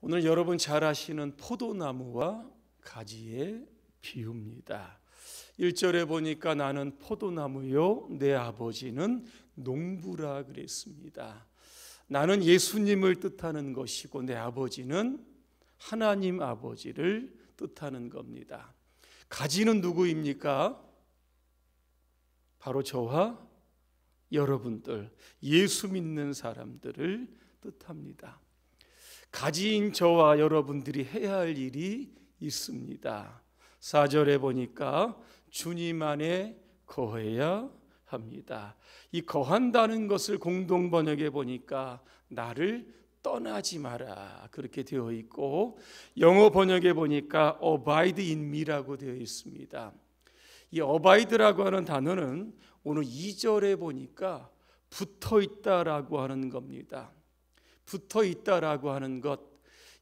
오늘 여러분 잘 아시는 포도나무와 가지의 비유입니다. 1절에 보니까 나는 포도나무요 내 아버지는 농부라 그랬습니다. 나는 예수님을 뜻하는 것이고 내 아버지는 하나님 아버지를 뜻하는 겁니다. 가지는 누구입니까? 바로 저와 여러분들, 예수 믿는 사람들을 뜻합니다. 가진 저와 여러분들이 해야 할 일이 있습니다. 4절에 보니까 주님 안에 거해야 합니다. 이 거한다는 것을 공동 번역에 보니까 나를 떠나지 마라 그렇게 되어 있고 영어 번역에 보니까 abide in me라고 되어 있습니다. 이 abide라고 하는 단어는 오늘 2절에 보니까 붙어 있다라고 하는 겁니다. 붙어 있다라고 하는 것,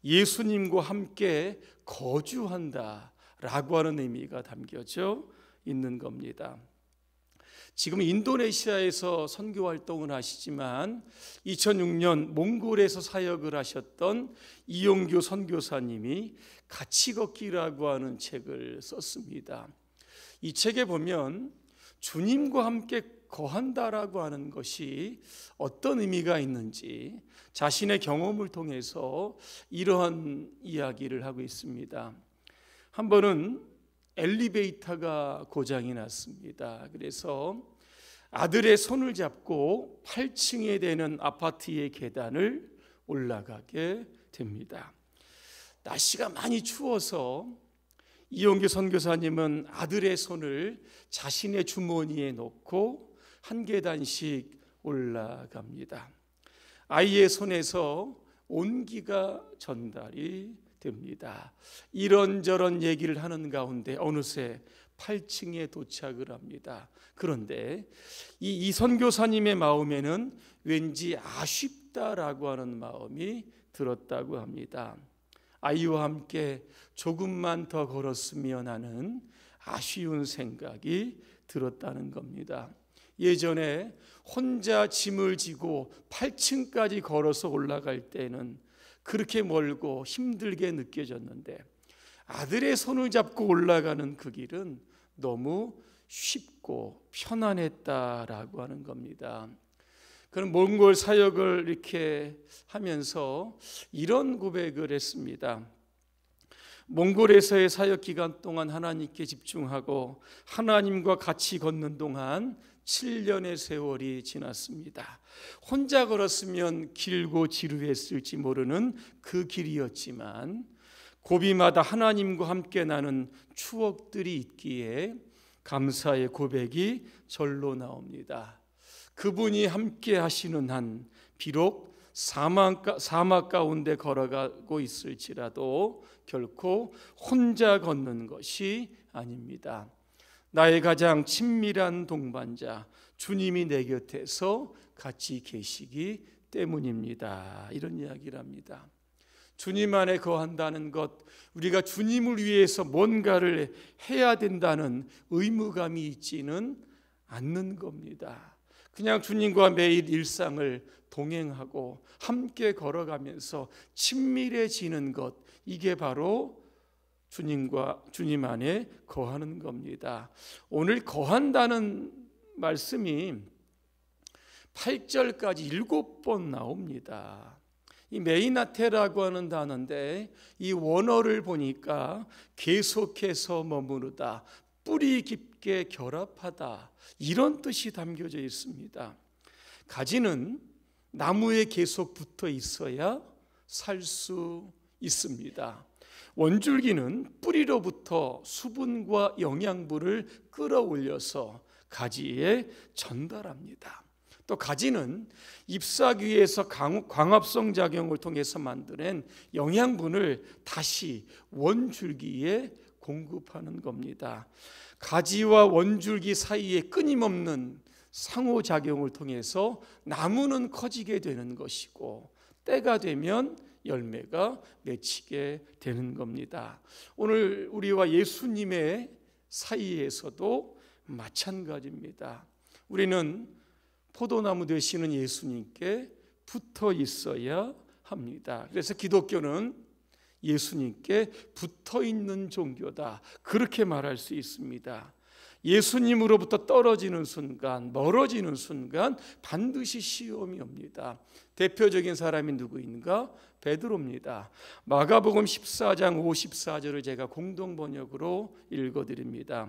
예수님과 함께 거주한다라고 하는 의미가 담겨져 있는 겁니다. 지금 인도네시아에서 선교 활동을 하시지만 2006년 몽골에서 사역을 하셨던 이용규 선교사님이 같이 걷기라고 하는 책을 썼습니다. 이 책에 보면 주님과 함께 거한다라고 하는 것이 어떤 의미가 있는지 자신의 경험을 통해서 이러한 이야기를 하고 있습니다. 한 번은 엘리베이터가 고장이 났습니다. 그래서 아들의 손을 잡고 8층에 되는 아파트의 계단을 올라가게 됩니다. 날씨가 많이 추워서 이용규 선교사님은 아들의 손을 자신의 주머니에 넣고 한 계단씩 올라갑니다. 아이의 손에서 온기가 전달이 됩니다. 이런저런 얘기를 하는 가운데 어느새 8층에 도착을 합니다. 그런데 이 이선교사님의 마음에는 왠지 아쉽다라고 하는 마음이 들었다고 합니다. 아이와 함께 조금만 더 걸었으면 하는 아쉬운 생각이 들었다는 겁니다. 예전에 혼자 짐을 지고 8층까지 걸어서 올라갈 때는 그렇게 멀고 힘들게 느껴졌는데 아들의 손을 잡고 올라가는 그 길은 너무 쉽고 편안했다라고 하는 겁니다. 그런 몽골 사역을 이렇게 하면서 이런 고백을 했습니다. 몽골에서의 사역 기간 동안 하나님께 집중하고 하나님과 같이 걷는 동안 7년의 세월이 지났습니다. 혼자 걸었으면 길고 지루했을지 모르는 그 길이었지만 고비마다 하나님과 함께 나는 추억들이 있기에 감사의 고백이 절로 나옵니다. 그분이 함께 하시는 한 비록 사막, 사막 가운데 걸어가고 있을지라도 결코 혼자 걷는 것이 아닙니다. 나의 가장 친밀한 동반자 주님이 내 곁에서 같이 계시기 때문입니다. 이런 이야기를 니다 주님 안에 거한다는 것, 우리가 주님을 위해서 뭔가를 해야 된다는 의무감이 있지는 않는 겁니다. 그냥 주님과 매일 일상을 동행하고 함께 걸어가면서 친밀해지는 것, 이게 바로 주님과 주님 안에 거하는 겁니다. 오늘 거한다는 말씀이 8절까지 일번 나옵니다. 이 메이나테라고 하는 단어인데 이 원어를 보니까 계속해서 머무르다, 뿌리 깊게 결합하다 이런 뜻이 담겨져 있습니다. 가지는 나무에 계속 붙어 있어야 살 수 있습니다. 원줄기는 뿌리로부터 수분과 영양분을 끌어올려서 가지에 전달합니다. 또 가지는 잎사귀에서 광합성 작용을 통해서 만들어낸 영양분을 다시 원줄기에 공급하는 겁니다. 가지와 원줄기 사이에 끊임없는 상호작용을 통해서 나무는 커지게 되는 것이고 때가 되면 열매가 맺히게 되는 겁니다. 오늘 우리와 예수님의 사이에서도 마찬가지입니다. 우리는 포도나무 되시는 예수님께 붙어 있어야 합니다. 그래서 기독교는 예수님께 붙어 있는 종교다. 그렇게 말할 수 있습니다. 예수님으로부터 떨어지는 순간, 멀어지는 순간 반드시 시험이 옵니다. 대표적인 사람이 누구인가? 베드로입니다. 마가복음 14장 54절을 제가 공동 번역으로 읽어 드립니다.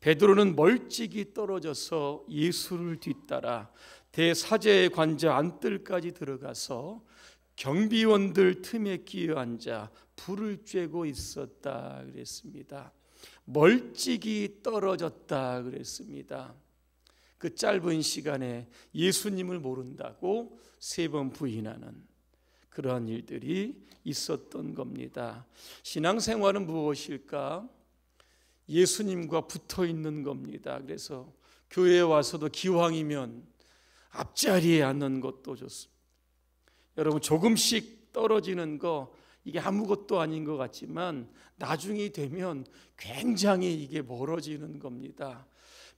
베드로는 멀찍이 떨어져서 예수를 뒤따라 대사제의 관자 안뜰까지 들어가서 경비원들 틈에 끼어 앉아 불을 쬐고 있었다 그랬습니다. 멀찍이 떨어졌다 그랬습니다. 그 짧은 시간에 예수님을 모른다고 세 번 부인하는 그러한 일들이 있었던 겁니다. 신앙생활은 무엇일까? 예수님과 붙어 있는 겁니다. 그래서 교회에 와서도 기왕이면 앞자리에 앉는 것도 좋습니다. 여러분 조금씩 떨어지는 거 이게 아무것도 아닌 것 같지만 나중이 되면 굉장히 이게 멀어지는 겁니다.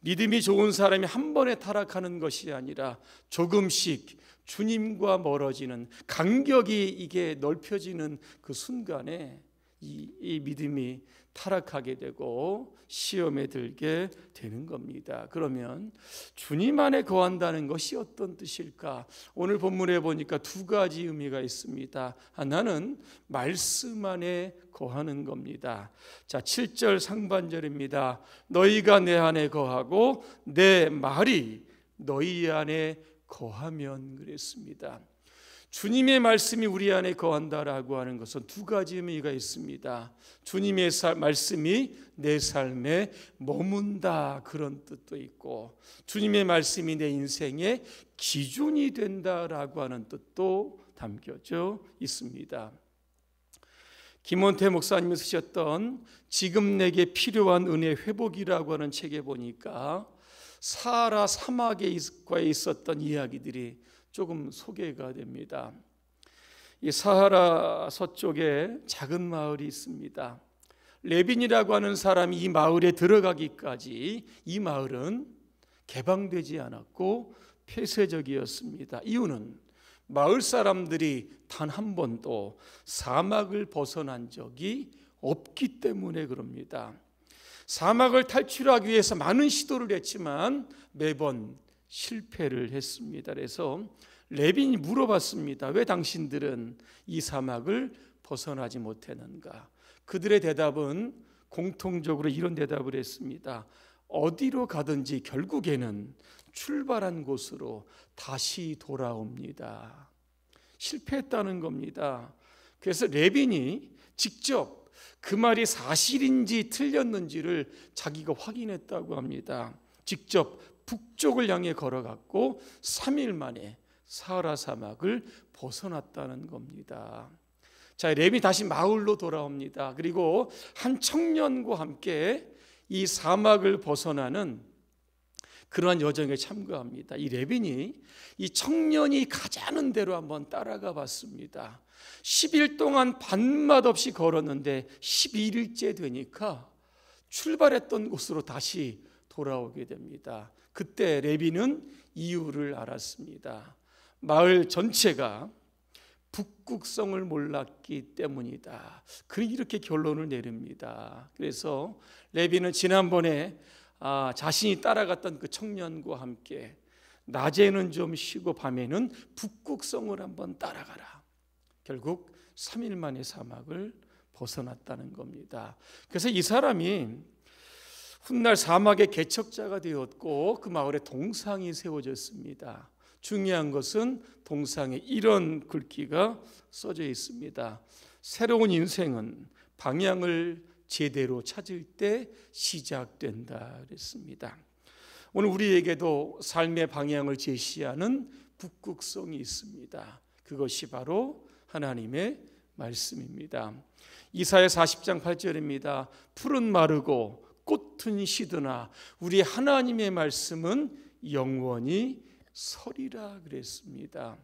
믿음이 좋은 사람이 한 번에 타락하는 것이 아니라 조금씩 주님과 멀어지는 간격이 이게 넓혀지는 그 순간에 이, 이, 믿음이 타락하게 되고 시험에 들게 되는 겁니다. 그러면 주님 안에 거한다는 것이 어떤 뜻일까? 오늘 본문에 보니까 두 가지 의미가 있습니다. 하나는 말씀 안에 거하는 겁니다. 자, 7절 상반절입니다. 너희가 내 안에 거하고 내 말이 너희 안에 거하면 그랬습니다. 주님의 말씀이 우리 안에 거한다라고 하는 것은 두 가지 의미가 있습니다. 주님의 사, 말씀이 내 삶에 머문다 그런 뜻도 있고 주님의 말씀이 내 인생의 기준이 된다라고 하는 뜻도 담겨져 있습니다. 김원태 목사님이 쓰셨던 지금 내게 필요한 은혜 회복이라고 하는 책에 보니까 사하라 사막에 있었던 이야기들이 조금 소개가 됩니다. 이 사하라 서쪽에 작은 마을이 있습니다. 레빈이라고 하는 사람이 이 마을에 들어가기까지 이 마을은 개방되지 않았고 폐쇄적이었습니다. 이유는 마을 사람들이 단 한 번도 사막을 벗어난 적이 없기 때문에 그럽니다. 사막을 탈출하기 위해서 많은 시도를 했지만 매번 실패를 했습니다. 그래서 레빈이 물어봤습니다. 왜 당신들은 이 사막을 벗어나지 못했는가? 그들의 대답은 공통적으로 이런 대답을 했습니다. 어디로 가든지 결국에는 출발한 곳으로 다시 돌아옵니다. 실패했다는 겁니다. 그래서 레빈이 직접 그 말이 사실인지 틀렸는지를 자기가 확인했다고 합니다. 직접 북쪽을 향해 걸어갔고 3일 만에 사하라 사막을 벗어났다는 겁니다. 자, 렘이 다시 마을로 돌아옵니다. 그리고 한 청년과 함께 이 사막을 벗어나는 그러한 여정에 참가합니다. 이 레빈이 이 청년이 가자는 대로 한번 따라가 봤습니다. 10일 동안 반맛 없이 걸었는데 11일째 되니까 출발했던 곳으로 다시 돌아오게 됩니다. 그때 레비는 이유를 알았습니다. 마을 전체가 북극성을 몰랐기 때문이다. 그 이렇게 결론을 내립니다. 그래서 레비는 지난번에 아, 자신이 따라갔던 그 청년과 함께 낮에는 좀 쉬고 밤에는 북극성을 한번 따라가라. 결국 3일 만에 사막을 벗어났다는 겁니다. 그래서 이 사람이 훗날 사막의 개척자가 되었고 그 마을에 동상이 세워졌습니다. 중요한 것은 동상에 이런 글귀가 써져 있습니다. 새로운 인생은 방향을 제대로 찾을 때 시작된다 그랬습니다. 오늘 우리에게도 삶의 방향을 제시하는 북극성이 있습니다. 그것이 바로 하나님의 말씀입니다. 이사야 40장 8절입니다. 풀은 마르고 꽃은 시드나 우리 하나님의 말씀은 영원히 서리라 그랬습니다.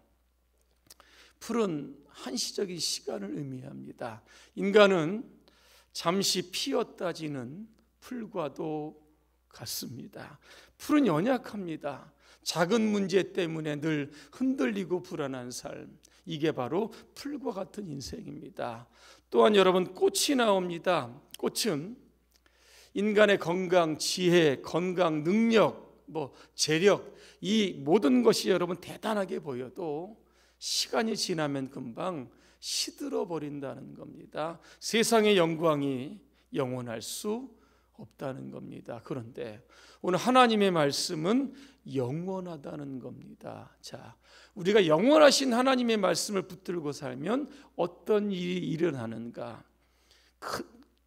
풀은 한시적인 시간을 의미합니다. 인간은 잠시 피었다지는 풀과도 같습니다. 풀은 연약합니다. 작은 문제 때문에 늘 흔들리고 불안한 삶. 이게 바로 풀과 같은 인생입니다. 또한 여러분 꽃이 나옵니다. 꽃은 인간의 건강, 지혜, 건강, 능력, 뭐 재력 이 모든 것이 여러분 대단하게 보여도 시간이 지나면 금방 시들어 버린다는 겁니다. 세상의 영광이 영원할 수 없다는 겁니다. 그런데 오늘 하나님의 말씀은 영원하다는 겁니다. 자, 우리가 영원하신 하나님의 말씀을 붙들고 살면 어떤 일이 일어나는가? 그,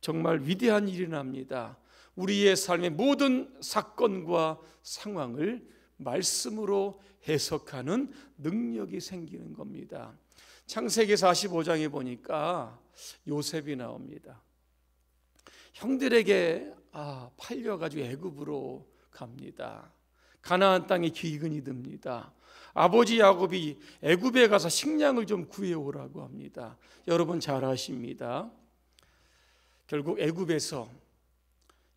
정말 위대한 일이 납니다. 우리의 삶의 모든 사건과 상황을 말씀으로 해석하는 능력이 생기는 겁니다. 창세기 45장에 보니까 요셉이 나옵니다. 형들에게 아, 팔려가지고 애굽으로 갑니다. 가나안 땅에 기근이 듭니다. 아버지 야곱이 애굽에 가서 식량을 좀 구해오라고 합니다. 여러분 잘 아십니다. 결국 애굽에서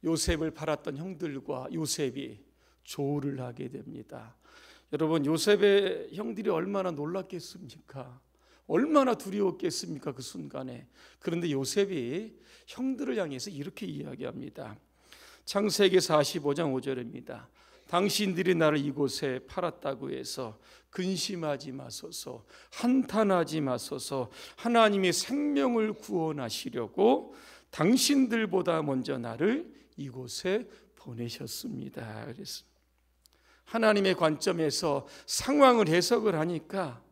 요셉을 팔았던 형들과 요셉이 조우를 하게 됩니다. 여러분 요셉의 형들이 얼마나 놀랐겠습니까? 얼마나 두려웠겠습니까? 그 순간에. 그런데 요셉이 형들을 향해서 이렇게 이야기합니다. 창세기 45장 5절입니다. 당신들이 나를 이곳에 팔았다고 해서 근심하지 마소서, 한탄하지 마소서, 하나님의 생명을 구원하시려고 당신들보다 먼저 나를 이곳에 보내셨습니다. 그래서 하나님의 관점에서 상황을 해석을 하니까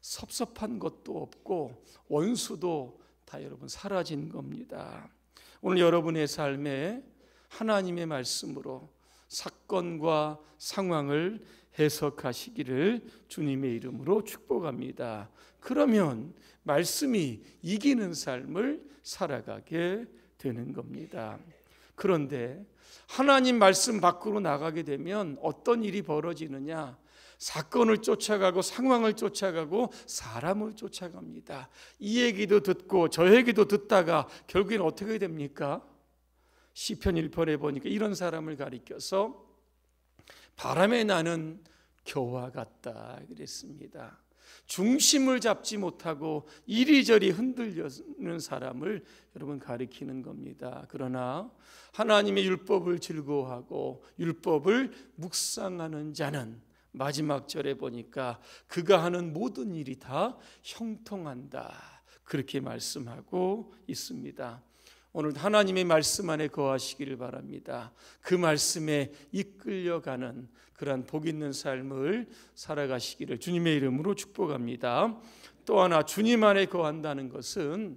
섭섭한 것도 없고 원수도 다 여러분 사라진 겁니다. 오늘 여러분의 삶에 하나님의 말씀으로 사건과 상황을 해석하시기를 주님의 이름으로 축복합니다. 그러면 말씀이 이기는 삶을 살아가게 되는 겁니다. 그런데 하나님 말씀 밖으로 나가게 되면 어떤 일이 벌어지느냐? 사건을 쫓아가고 상황을 쫓아가고 사람을 쫓아갑니다. 이 얘기도 듣고 저 얘기도 듣다가 결국엔 어떻게 됩니까? 시편 1편에 보니까 이런 사람을 가리켜서 바람에 나는 교화 같다 그랬습니다. 중심을 잡지 못하고 이리저리 흔들려는 사람을 여러분 가리키는 겁니다. 그러나 하나님의 율법을 즐거워하고 율법을 묵상하는 자는 마지막 절에 보니까 그가 하는 모든 일이 다 형통한다. 그렇게 말씀하고 있습니다. 오늘 하나님의 말씀 안에 거하시기를 바랍니다. 그 말씀에 이끌려가는 그러한 복 있는 삶을 살아가시기를 주님의 이름으로 축복합니다. 또 하나 주님 안에 거한다는 것은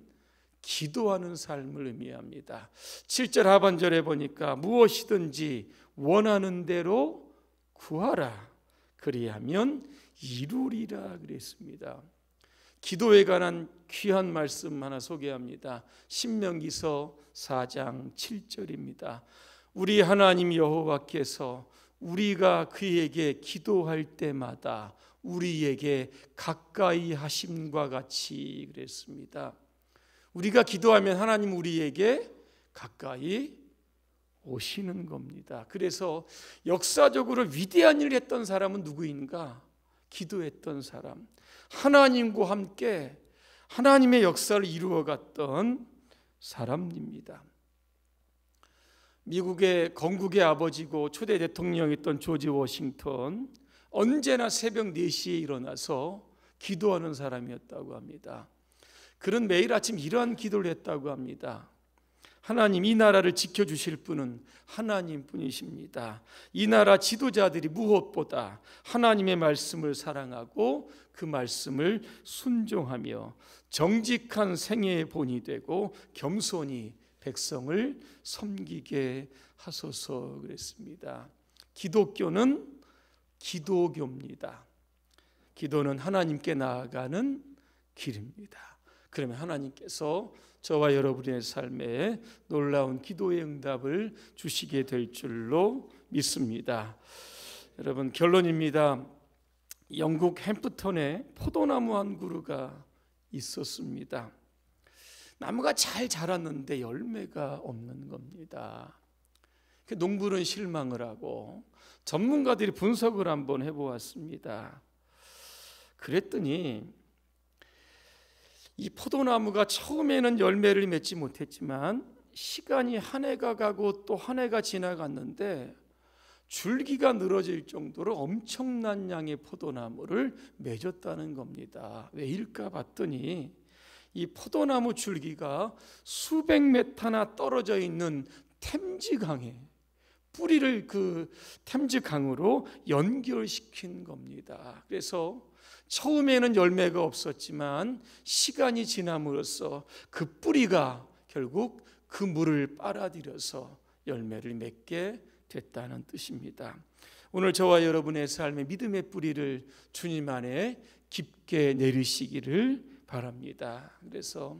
기도하는 삶을 의미합니다. 7절 하반절에 보니까 무엇이든지 원하는 대로 구하라. 그리하면 이루리라 그랬습니다. 기도에 관한 귀한 말씀 하나 소개합니다. 신명기서 4장 7절입니다. 우리 하나님 여호와께서 우리가 그에게 기도할 때마다 우리에게 가까이 하심과 같이 그랬습니다. 우리가 기도하면 하나님 우리에게 가까이 오시는 겁니다. 그래서 역사적으로 위대한 일을 했던 사람은 누구인가? 기도했던 사람, 하나님과 함께 하나님의 역사를 이루어갔던 사람입니다. 미국의 건국의 아버지고 초대 대통령이었던 조지 워싱턴 언제나 새벽 4시에 일어나서 기도하는 사람이었다고 합니다. 그는 매일 아침 이러한 기도를 했다고 합니다. 하나님 이 나라를 지켜주실 분은 하나님 뿐이십니다. 이 나라 지도자들이 무엇보다 하나님의 말씀을 사랑하고 그 말씀을 순종하며 정직한 생애의 본이 되고 겸손히 백성을 섬기게 하소서 그랬습니다. 기독교는 기도교입니다. 기도는 하나님께 나아가는 길입니다. 그러면 하나님께서 저와 여러분의 삶에 놀라운 기도의 응답을 주시게 될 줄로 믿습니다. 여러분 결론입니다. 영국 햄프턴에 포도나무 한 그루가 있었습니다. 나무가 잘 자랐는데 열매가 없는 겁니다. 그 농부는 실망을 하고 전문가들이 분석을 한번 해보았습니다. 그랬더니 이 포도나무가 처음에는 열매를 맺지 못했지만 시간이 한 해가 가고 또 한 해가 지나갔는데 줄기가 늘어질 정도로 엄청난 양의 포도나무를 맺었다는 겁니다. 왜일까 봤더니 이 포도나무 줄기가 수백 메타나 떨어져 있는 템지강에 뿌리를 그 템즈 강으로 연결시킨 겁니다. 그래서 처음에는 열매가 없었지만 시간이 지남으로써 그 뿌리가 결국 그 물을 빨아들여서 열매를 맺게 됐다는 뜻입니다. 오늘 저와 여러분의 삶의 믿음의 뿌리를 주님 안에 깊게 내리시기를 바랍니다. 그래서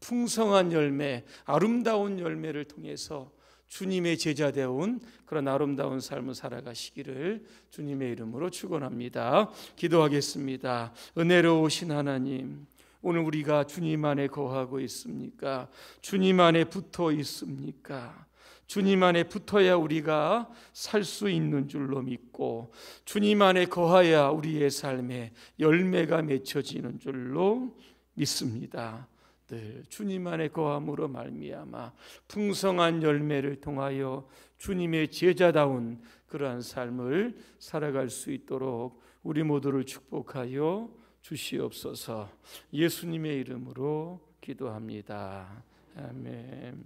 풍성한 열매, 아름다운 열매를 통해서 주님의 제자 되온 그런 아름다운 삶을 살아가시기를 주님의 이름으로 축원합니다. 기도하겠습니다. 은혜로우신 하나님 오늘 우리가 주님 안에 거하고 있습니까? 주님 안에 붙어 있습니까? 주님 안에 붙어야 우리가 살 수 있는 줄로 믿고 주님 안에 거하야 우리의 삶에 열매가 맺혀지는 줄로 믿습니다. 늘 주님 안에 거함으로 말미암아 풍성한 열매를 통하여 주님의 제자다운 그러한 삶을 살아갈 수 있도록 우리 모두를 축복하여 주시옵소서. 예수님의 이름으로 기도합니다. 아멘.